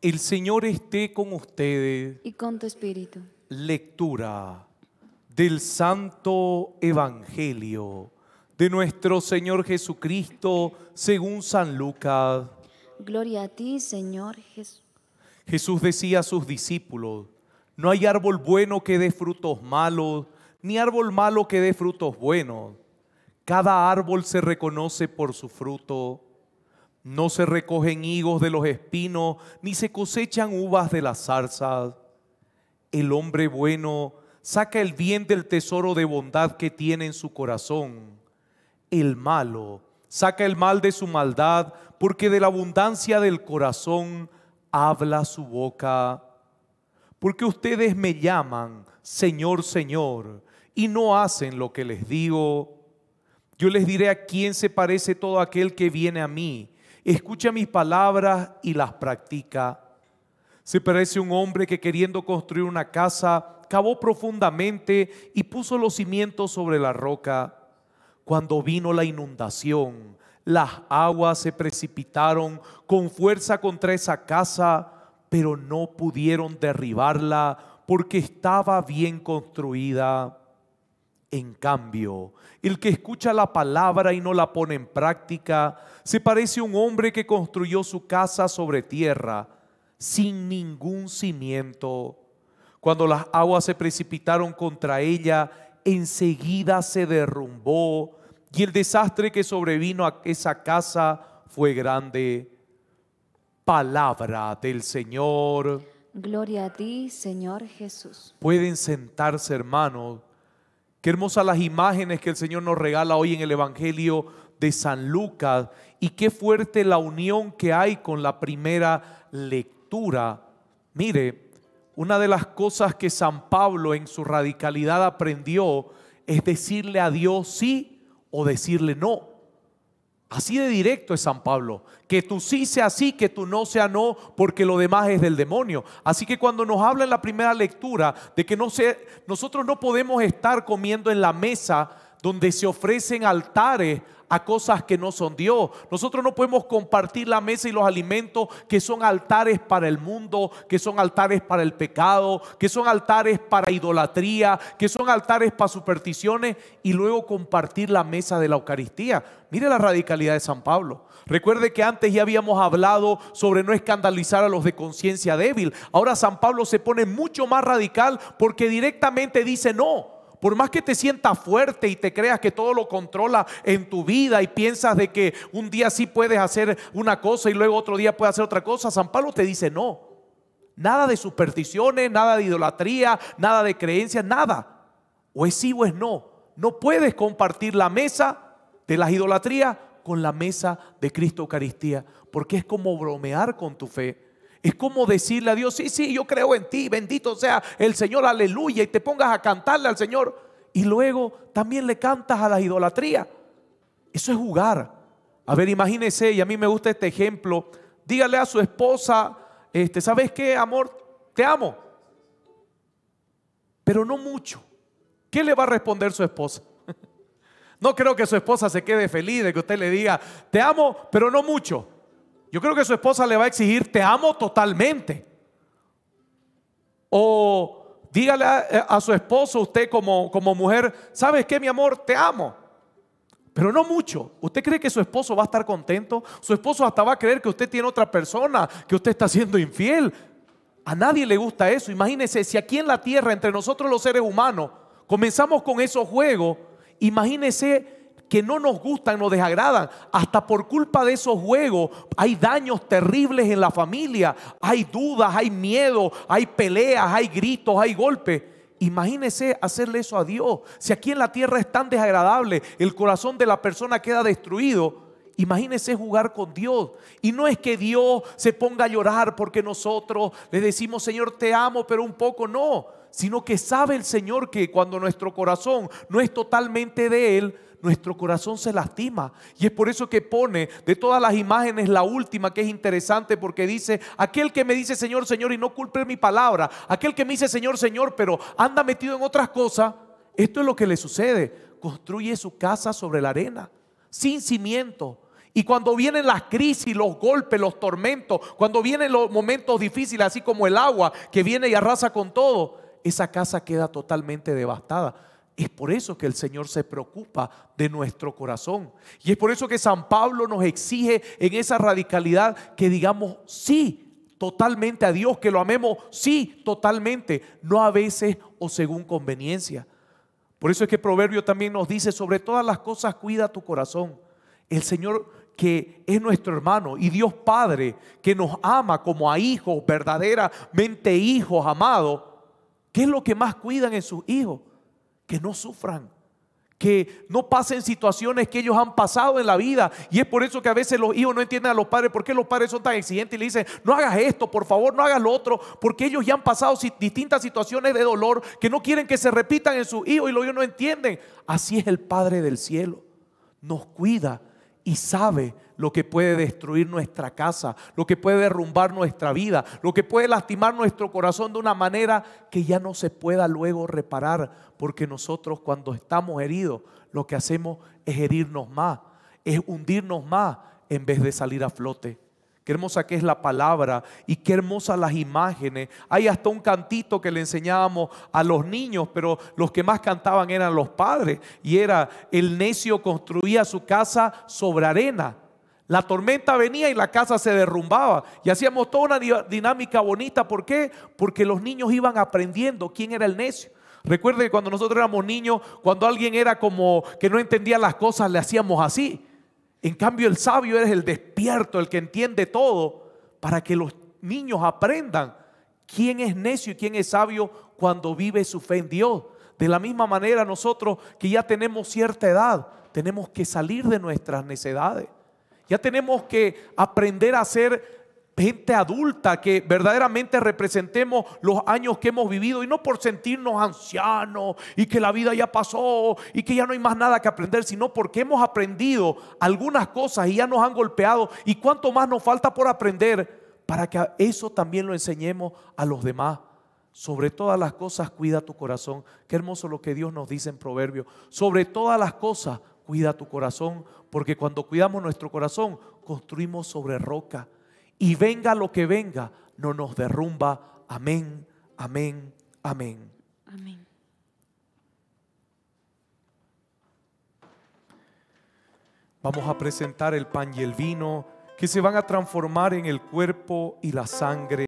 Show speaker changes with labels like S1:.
S1: El Señor esté con ustedes. Y con tu espíritu. Lectura del Santo Evangelio de nuestro Señor Jesucristo según San Lucas. Gloria a ti, Señor Jesús. Jesús decía a sus discípulos, no hay árbol bueno que dé frutos malos, ni árbol malo que dé frutos buenos. Cada árbol se reconoce por su fruto. No se recogen higos de los espinos, ni se cosechan uvas de las zarzas. El hombre bueno saca el bien del tesoro de bondad que tiene en su corazón. El malo saca el mal de su maldad, porque de la abundancia del corazón habla su boca. Porque ustedes me llaman Señor, Señor, y no hacen lo que les digo. Yo les diré a quién se parece todo aquel que viene a mí escucha mis palabras y las practica. Se parece un hombre que queriendo construir una casa, cavó profundamente y puso los cimientos sobre la roca. Cuando vino la inundación, las aguas se precipitaron con fuerza contra esa casa, pero no pudieron derribarla porque estaba bien construida. En cambio, el que escucha la palabra y no la pone en práctica, se parece a un hombre que construyó su casa sobre tierra sin ningún cimiento. Cuando las aguas se precipitaron contra ella, enseguida se derrumbó y el desastre que sobrevino a esa casa fue grande. Palabra del Señor. Gloria a ti, Señor Jesús. Pueden sentarse, hermanos. Qué hermosas las imágenes que el Señor nos regala hoy en el Evangelio de San Lucas y qué fuerte la unión que hay con la primera lectura. Mire, una de las cosas que San Pablo en su radicalidad aprendió es decirle a Dios sí o decirle no. Así de directo es San Pablo. Que tú sí sea sí, que tú no sea no, porque lo demás es del demonio. Así que cuando nos habla en la primera lectura de que no nosotros no podemos estar comiendo en la mesa donde se ofrecen altares a cosas que no son Dios. Nosotros no podemos compartir la mesa y los alimentos que son altares para el mundo, que son altares para el pecado, que son altares para idolatría, que son altares para supersticiones y luego compartir la mesa de la Eucaristía. Mire la radicalidad de San Pablo. Recuerde que antes ya habíamos hablado sobre no escandalizar a los de conciencia débil. Ahora San Pablo se pone mucho más radical porque directamente dice no. Por más que te sientas fuerte y te creas que todo lo controla en tu vida y piensas de que un día sí puedes hacer una cosa y luego otro día puedes hacer otra cosa, San Pablo te dice no. Nada de supersticiones, nada de idolatría, nada de creencias, nada. O es sí o es no. No puedes compartir la mesa de las idolatrías con la mesa de Cristo Eucaristía, porque es como bromear con tu fe. Es como decirle a Dios, sí, sí, yo creo en ti, bendito sea el Señor, aleluya, y te pongas a cantarle al Señor. Y luego también le cantas a la idolatría. Eso es jugar. A ver, imagínese, y a mí me gusta este ejemplo. Dígale a su esposa, este, ¿sabes qué, amor? Te amo. Pero no mucho. ¿Qué le va a responder su esposa? No creo que su esposa se quede feliz de que usted le diga, te amo, pero no mucho. Yo creo que su esposa le va a exigir, te amo totalmente. O dígale eh, a, su esposo, usted como, como mujer, ¿sabes qué, mi amor? Te amo. Pero no mucho. ¿Usted cree que su esposo va a estar contento? Su esposo hasta va a creer que usted tiene otra persona, que usted está siendo infiel. A nadie le gusta eso. Imagínese, si aquí en la tierra, entre nosotros los seres humanos, comenzamos con esos juegos, imagínese que no nos gustan, nos desagradan. Hasta por culpa de esos juegos hay daños terribles en la familia, hay dudas, hay miedo, hay peleas, hay gritos, hay golpes. Imagínese hacerle eso a Dios. Si aquí en la tierra es tan desagradable, el corazón de la persona queda destruido. Imagínese jugar con Dios. Y no es que Dios se ponga a llorar porque nosotros le decimos, Señor, te amo, pero un poco. No, sino que sabe el Señor que cuando nuestro corazón no es totalmente de Él, nuestro corazón se lastima. Y es por eso que pone de todas las imágenes la última, que es interesante porque dice, aquel que me dice Señor, Señor y no culpe mi palabra, aquel que me dice Señor, Señor, pero anda metido en otras cosas, esto es lo que le sucede. Construye su casa sobre la arena, sin cimiento. Y cuando vienen las crisis, los golpes, los tormentos, cuando vienen los momentos difíciles, así como el agua que viene y arrasa con todo, esa casa queda totalmente devastada. Es por eso que el Señor se preocupa de nuestro corazón. Y es por eso que San Pablo nos exige en esa radicalidad que digamos sí totalmente a Dios, que lo amemos sí totalmente, no a veces o según conveniencia. Por eso es que Proverbio también nos dice, sobre todas las cosas cuida tu corazón. El Señor que es nuestro hermano y Dios Padre que nos ama como a hijos, verdaderamente hijos amados, ¿Qué es lo que más cuidan en sus hijos? Que no sufran, que no pasen situaciones que ellos han pasado en la vida. Y es por eso que a veces los hijos no entienden a los padres, porque los padres son tan exigentes y le dicen, no hagas esto, por favor, no hagas lo otro, porque ellos ya han pasado distintas situaciones de dolor que no quieren que se repitan en sus hijos y los hijos no entienden. Así es el Padre del Cielo, nos cuida y sabe lo que puede destruir nuestra casa, lo que puede derrumbar nuestra vida, lo que puede lastimar nuestro corazón de una manera que ya no se pueda luego reparar, porque nosotros cuando estamos heridos lo que hacemos es herirnos más, es hundirnos más en vez de salir a flote. Qué hermosa que es la palabra y qué hermosas las imágenes. Hay hasta un cantito que le enseñábamos a los niños, pero los que más cantaban eran los padres. Y era, el necio construía su casa sobre arena. La tormenta venía y la casa se derrumbaba. Y hacíamos toda una dinámica bonita. ¿Por qué? Porque los niños iban aprendiendo quién era el necio. Recuerde que cuando nosotros éramos niños, cuando alguien era como que no entendía las cosas, le hacíamos así. En cambio, el sabio es el despierto, el que entiende todo, para que los niños aprendan quién es necio y quién es sabio cuando vive su fe en Dios. De la misma manera, nosotros que ya tenemos cierta edad, tenemos que salir de nuestras necedades. Ya tenemos que aprender a ser gente adulta, que verdaderamente representemos los años que hemos vivido y no por sentirnos ancianos y que la vida ya pasó y que ya no hay más nada que aprender, sino porque hemos aprendido algunas cosas y ya nos han golpeado y cuánto más nos falta por aprender para que eso también lo enseñemos a los demás. Sobre todas las cosas cuida tu corazón. Qué hermoso lo que Dios nos dice en Proverbios. Sobre todas las cosas cuida tu corazón, porque cuando cuidamos nuestro corazón, construimos sobre roca y venga lo que venga, no nos derrumba. Amén, amén, amén. Amén. Vamos a presentar el pan y el vino que se van a transformar en el cuerpo y la sangre.